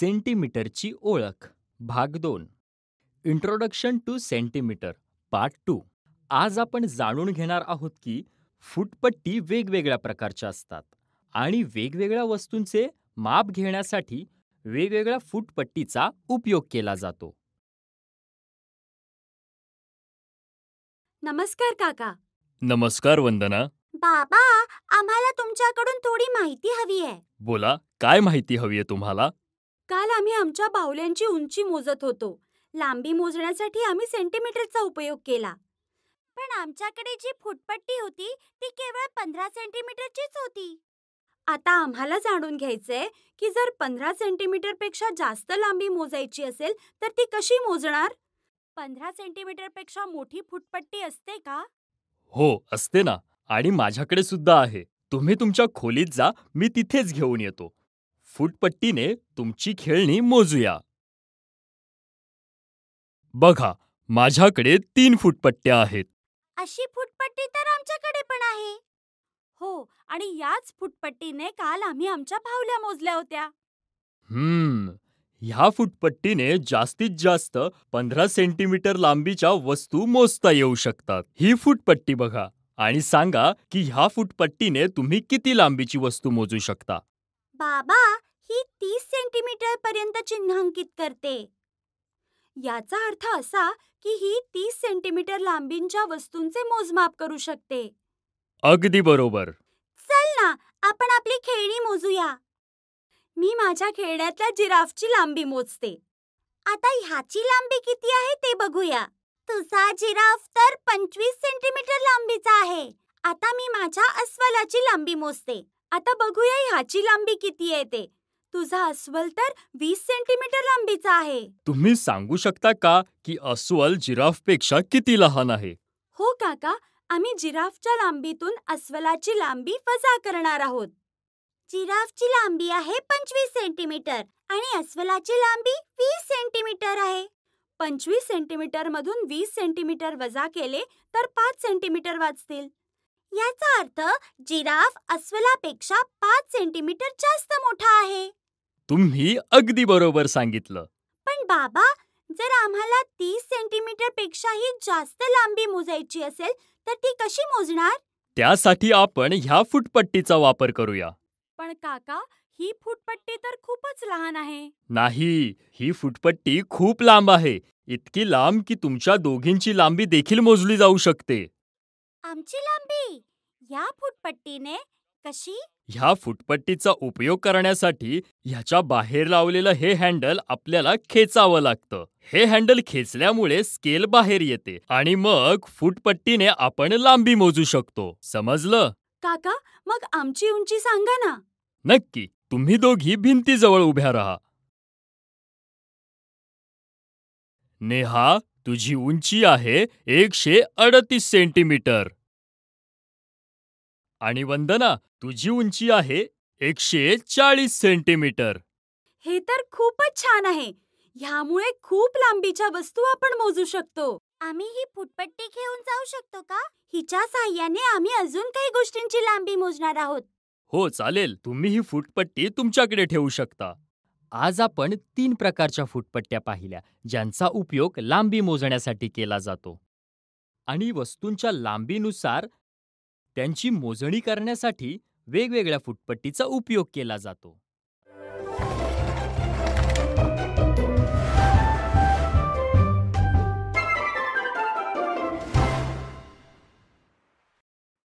सेंटीमीटरची ओळख भाग दोन introduction to centimetre part two आज आपण जाणून घेणार आहोत की फुटपट्टी वेगवेगळ्या प्रकारच्या असतात आणि वेगवेगळ्या वस्तूंचे माप घेण्यासाठी वेगवेगळ्या फुटपट्टीचा उपयोग केला जातो नमस्कार काका नमस्कार वंदना बाबा आम्हाला तुमच्याकडून थोडी माहिती हवी आहे बोला काय माहिती हवी आहे तुम्हाला काल आम्ही आमच्या बाहुल्यांची उंची मोजत होतो लांबी मोजण्यासाठी आम्ही सेंटीमीटरचा उपयोग केला पण आमच्याकडे जी फुटपट्टी होती ती केवळ पंधरा सेंटीमीटरचीच होती आता आम्हाला जाणून घ्यायचंय की जर पंधरा पेक्षा जास्त लांबी मोजायची असेल तर ती कशी मोजणार पंधरा पेक्षा मोठी फुटपट्टी असते का हो असते ना आणि माझ्याकडे सुद्धा आहे तुम्ही तुमच्या खोलीत जा मी तिथेच घेऊन येतो फुटपट्टीने तुमची खेळणी मोजूया. बघा, माझ्याकडे तीन फुटपट्ट्या आहेत. अशी फुटपट्टी तर आमच्याकडे पण आहे. हो, आणि याच फुटपट्टीने काल आम्ही आमच्या भावल्या मोजल्या होत्या. हम्म, ह्या फुटपट्टीने जास्तीत जास्त पंधरा सेंटीमीटर लांबीच्या वस्तू मोजता येऊ शकतात. ही फुटपट्टी बघा आणि सांगा की ह्या फुटपट्टीने तुम्ही किती लांबीची वस्तू मोजू शकता. बाबा ही तीस सेंटीमीटर पर्यंत चिन्हांकित करते याचा अर्थ असा की ही तीस सेंटीमीटर लांबींच्या वस्तूंचे मोजमाप करू शकते अगदी बरोबर चल ना आपण आपली खेळणी मोजूया मी माझ्या खेळण्यातल्या जिराफची लांबी मोजते आता ह्याची लांबी किती आहे ते बघूया तुझा जिराफ तर पंचवीस सेंटीमीटर लांबीचा आहे आता मी माझ्या अस्वलाची लांबी मोजते आता बघूया ह्याची लांबी किती आहे ते तुझा अस्वल तर वीस सेंटीमीटर लांबीचा आहे तुम्ही सांगू शकता का की अस्वल जिराफपेक्षा किती लहान आहे हो काका आम्ही जिराफच्या लांबीतून अस्वलाची लांबी वजा करणार आहोत जिराफची लांबी आहे पंचवीस सेंटीमीटर आणि अस्वलाची लांबी वीस सेंटीमीटर आहे पंचवीस सेंटीमीटर मधून वीस सेंटीमीटर वजा केले तर पाच सेंटीमीटर वाचतील याचा अर्थ जिराफ अस्वलापेक्षा पाच सेंटीमीटर जास्त मोठा आहे तुम्ही अगदी बरोबर सांगितलं पण बाबा जर आम्हाला तीस सेंटीमीटर पेक्षाही जास्त लांबी मोजायची असेल तर ती कशी मोजणार त्यासाठी आपण ह्या फुटपट्टीचा वापर करूया पण काका ही फुटपट्टी तर खूपच लहान आहे नाही ही फुटपट्टी खूप लांब आहे इतकी लांब की तुमच्या दोघींची लांबी देखील मोजली जाऊ शकते आमची लांबी या फुटपट्टीने कशी ह्या फुटपट्टीचा उपयोग करण्यासाठी ह्याच्या बाहेर लावलेलं हे हँडल आपल्याला खेचावं लागतं हे हँडल खेचल्यामुळे स्केल बाहेर येते आणि मग फुटपट्टीने आपण लांबी मोजू शकतो समजलं काका मग आमची उंची सांगा ना नक्की तुम्ही दोघी भिंतीजवळ उभ्या राहा नेहा तुझी उंची आहे एकशे अडतीस सेंटीमीटर आणि वंदना तुझी उंची आहे एकशे चाळीस सेंटीमीटर हे तर खूपच छान आहे ह्यामुळे खूप लांबीच्या वस्तू आपण मोजू शकतो आम्ही ही फुटपट्टी घेऊन जाऊ शकतो का हिच्या साह्याने आम्ही अजून काही गोष्टींची लांबी मोजणार आहोत हो चालेल तुम्ही ही फुटपट्टी तुमच्याकडे ठेवू शकता आज आपण तीन प्रकारच्या फुटपट्ट्या पाहिल्या ज्यांचा उपयोग लांबी मोजण्यासाठी केला जातो आणि वस्तूंच्या लांबीनुसार त्यांची मोजणी करण्यासाठी वेगवेगळ्या फुटपट्टीचा उपयोग केला जातो.